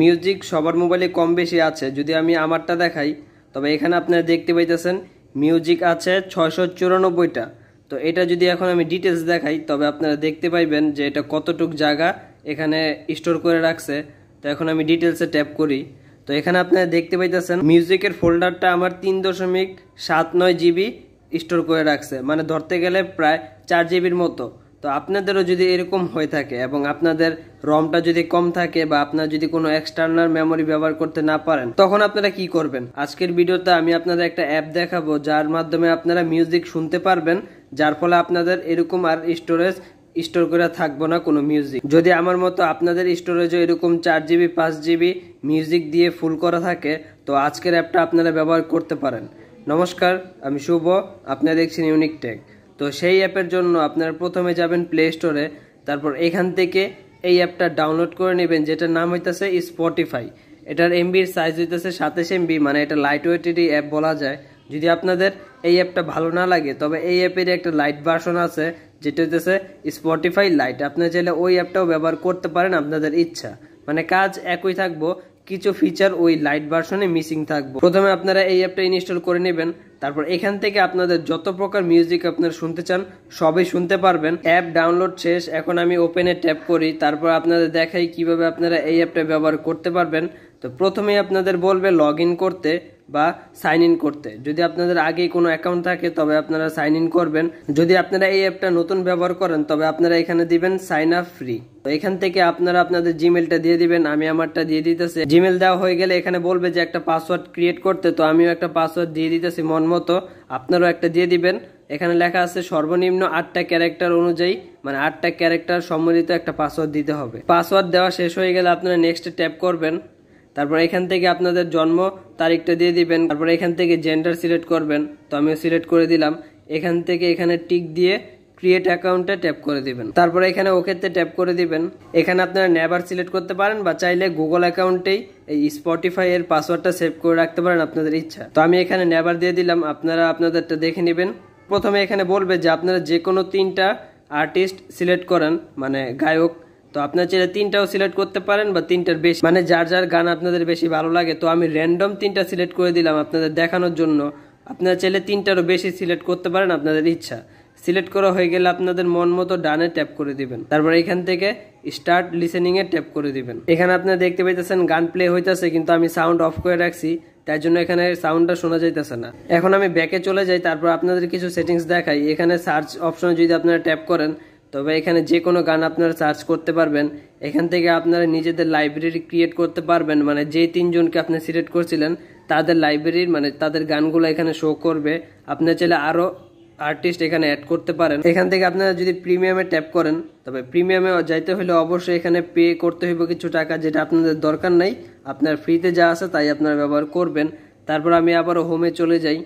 music সবার মোবাইলে কম বেশি আছে যদি আমি আমারটা দেখাই তবে এখানে আপনারা দেখতে পাইতেছেন মিউজিক আছে ছয়শো চুরানব্বইটা তো এটা যদি এখন আমি ডিটেলস দেখাই তবে আপনারা দেখতে পাইবেন যে এটা কতটুক জায়গা এখানে স্টোর করে রাখছে তো এখন আমি ডিটেলসে ট্যাপ করি তো এখানে আপনারা দেখতে পাইতেছেন মিউজিকের ফোল্ডারটা আমার তিন দশমিক সাত নয় জিবি স্টোর করে রাখছে মানে ধরতে গেলে প্রায় চার জিবির মতো তো আপনাদেরও যদি এরকম হয়ে থাকে এবং আপনাদের রমটা যদি কম থাকে বা আপনার যদি কোনো এক্সটার্নাল মেমোরি ব্যবহার করতে না পারেন তখন আপনারা কি করবেন আজকের ভিডিওতে আমি আপনাদের একটা অ্যাপ দেখাবো যার মাধ্যমে আপনারা মিউজিক শুনতে পারবেন যার ফলে আপনাদের এরকম আর স্টোরেজ স্টোর করে থাকবো না কোনো মিউজিক যদি আমার মতো আপনাদের স্টোরেজও এরকম চার জিবি পাঁচ জিবি মিউজিক দিয়ে ফুল করা থাকে তো আজকের অ্যাপটা আপনারা ব্যবহার করতে পারেন নমস্কার আমি শুভ আপনারা দেখছেন ইউনিক টেক তো সেই অ্যাপের জন্য আপনারা প্রথমে যাবেন প্লে স্টোরে তারপর এখান থেকে এই অ্যাপটা ডাউনলোড করে নেবেন যেটার নাম হইতেছে স্পটিফাই এটার এমবির সাইজ হইতেছে সাতাশ এমবি মানে এটা লাইট ওয়েটেরই অ্যাপ বলা যায় যদি আপনাদের এই অ্যাপটা ভালো না লাগে তবে এই অ্যাপের একটা লাইট ভার্সন আছে যেটা হইতেছে স্পটিফাই লাইট আপনারা চাইলে ওই অ্যাপটাও ব্যবহার করতে পারেন আপনাদের ইচ্ছা মানে কাজ একই থাকবো কিছু ফিচার ওই লাইট ভার্সনে মিসিং থাকবো প্রথমে আপনারা এই অ্যাপটা ইনস্টল করে নেবেন তারপর এখান থেকে আপনাদের যত প্রকার মিউজিক আপনারা শুনতে চান সবই শুনতে পারবেন অ্যাপ ডাউনলোড শেষ এখন আমি ওপেনে ট্যাপ করি তারপর আপনাদের দেখাই কিভাবে আপনারা এই অ্যাপটা ব্যবহার করতে পারবেন তো প্রথমেই আপনাদের বলবে লগ করতে বা সাইন ইন করতে যদি আপনাদের আগেই কোনো অ্যাকাউন্ট থাকে তবে আপনারা সাইন ইন করবেন যদি আপনারা এই অ্যাপটা নতুন ব্যবহার করেন তবে আপনারা এখানে দিবেন সাইন আপ ফ্রি তো এখান থেকে আপনারা আপনাদের জিমেলটা দিয়ে দিবেন আমি আমারটা দিয়ে দিতেছি জিমেল দেওয়া হয়ে গেলে এখানে বলবে যে একটা পাসওয়ার্ড ক্রিয়েট করতে তো আমিও একটা পাসওয়ার্ড দিয়ে দিতেছি মন মতো আপনারাও একটা দিয়ে দিবেন এখানে লেখা আছে সর্বনিম্ন আটটা ক্যারেক্টার অনুযায়ী মানে আটটা ক্যারেক্টার সম্বন্ধিত একটা পাসওয়ার্ড দিতে হবে পাসওয়ার্ড দেওয়া শেষ হয়ে গেলে আপনারা নেক্সট ট্যাপ করবেন তারপর এখান থেকে আপনাদের জন্ম তারিখটা দিয়ে দিবেন তারপর এখান থেকে জেন্ডার সিলেক্ট করবেন তো আমিও সিলেক্ট করে দিলাম এখান থেকে এখানে টিক দিয়ে ক্রিয়েট অ্যাকাউন্টে ট্যাপ করে দিবেন তারপর এখানে ওকেতে ট্যাপ করে দিবেন এখানে আপনারা নেভার সিলেক্ট করতে পারেন বা চাইলে গুগল অ্যাকাউন্টেই এই স্পটিফাই এর পাসওয়ার্ডটা সেভ করে রাখতে পারেন আপনাদের ইচ্ছা তো আমি এখানে নেভার দিয়ে দিলাম আপনারা আপনাদেরটা দেখে নেবেন প্রথমে এখানে বলবে যে আপনারা যে কোনো তিনটা আর্টিস্ট সিলেক্ট করেন মানে গায়ক তো আপনার চাইলে তিনটাও সিলেক্ট করতে পারেন বা তিনটার বেশি মানে যার যার গান আপনাদের বেশি ভালো লাগে তো আমি র্যান্ডম তিনটা সিলেক্ট করে দিলাম আপনাদের দেখানোর জন্য আপনার চাইলে তিনটারও বেশি সিলেক্ট করতে পারেন আপনাদের ইচ্ছা সিলেক্ট করা হয়ে গেলে আপনাদের মন মতো ডানে ট্যাপ করে দিবেন তারপর এখান থেকে স্টার্ট লিসেনিংয়ে ট্যাপ করে দিবেন এখানে আপনারা দেখতে পাইতেছেন গান প্লে হইতেছে কিন্তু আমি সাউন্ড অফ করে রাখছি তার জন্য এখানে সাউন্ডটা শোনা যাইতেছে না এখন আমি ব্যাকে চলে যাই তারপর আপনাদের কিছু সেটিংস দেখাই এখানে সার্চ অপশনে যদি আপনারা ট্যাপ করেন তবে এখানে যে কোনো গান আপনারা সার্চ করতে পারবেন এখান থেকে আপনারা নিজেদের লাইব্রেরি ক্রিয়েট করতে পারবেন মানে যেই তিনজনকে আপনি সিলেক্ট করছিলেন তাদের লাইব্রেরির মানে তাদের গানগুলো এখানে শো করবে আপনার চাইলে আরও আর্টিস্ট এখানে অ্যাড করতে পারেন এখান থেকে আপনারা যদি প্রিমিয়ামে ট্যাপ করেন তবে প্রিমিয়ামে যাইতে হলে অবশ্যই এখানে পে করতে হইব কিছু টাকা যেটা আপনাদের দরকার নাই আপনার ফ্রিতে যা আছে তাই আপনারা ব্যবহার করবেন তারপর আমি আবারও হোমে চলে যাই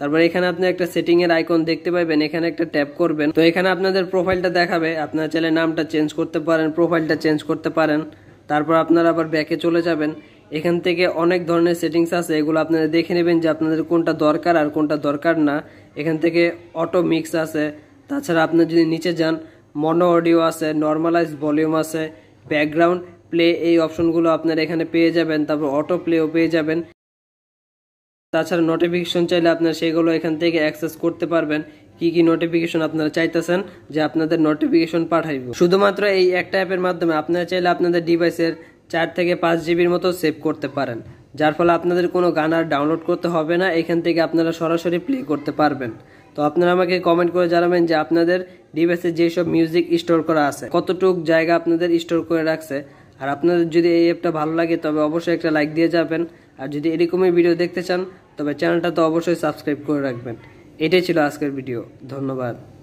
তারপর এখানে আপনি একটা সেটিং এর আইকন দেখতে পাবেন এখানে একটা ট্যাপ করবেন তো এখানে আপনাদের প্রোফাইলটা দেখাবে আপনার চাইলে নামটা চেঞ্জ করতে পারেন প্রোফাইলটা চেঞ্জ করতে পারেন তারপর আপনারা আবার ব্যাকে চলে যাবেন এখান থেকে অনেক ধরনের সেটিংস আছে এগুলো আপনারা দেখে নেবেন যে আপনাদের কোনটা দরকার আর কোনটা দরকার না এখান থেকে অটো মিক্স আছে তাছাড়া আপনি যদি নিচে যান মনো অডিও আছে নর্মালাইজ ভলিউম আছে ব্যাকগ্রাউন্ড প্লে এই অপশনগুলো আপনারা এখানে পেয়ে যাবেন তারপর অটো প্লেও পেয়ে যাবেন তাছাড়া নোটিফিকেশন চাইলে আপনারা সেগুলো এখান থেকে অ্যাক্সেস করতে পারবেন কি কি নোটিফিকেশন আপনারা চাইতেছেন যে আপনাদের নোটিফিকেশন পাঠাইব শুধুমাত্র এই একটা অ্যাপের মাধ্যমে আপনারা চাইলে আপনাদের ডিভাইসের চার থেকে পাঁচ জিবির মতো সেভ করতে পারেন যার ফলে আপনাদের কোনো গান আর ডাউনলোড করতে হবে না এখান থেকে আপনারা সরাসরি প্লে করতে পারবেন তো আপনারা আমাকে কমেন্ট করে জানাবেন যে আপনাদের ডিভাইসে যেসব মিউজিক স্টোর করা আছে কতটুক জায়গা আপনাদের স্টোর করে রাখছে আর আপনাদের যদি এই অ্যাপটা ভালো লাগে তবে অবশ্যই একটা লাইক দিয়ে যাবেন আর যদি এরকমই ভিডিও দেখতে চান তবে চ্যানেলটা তো অবশ্যই সাবস্ক্রাইব করে রাখবেন এটাই ছিল আজকের ভিডিও ধন্যবাদ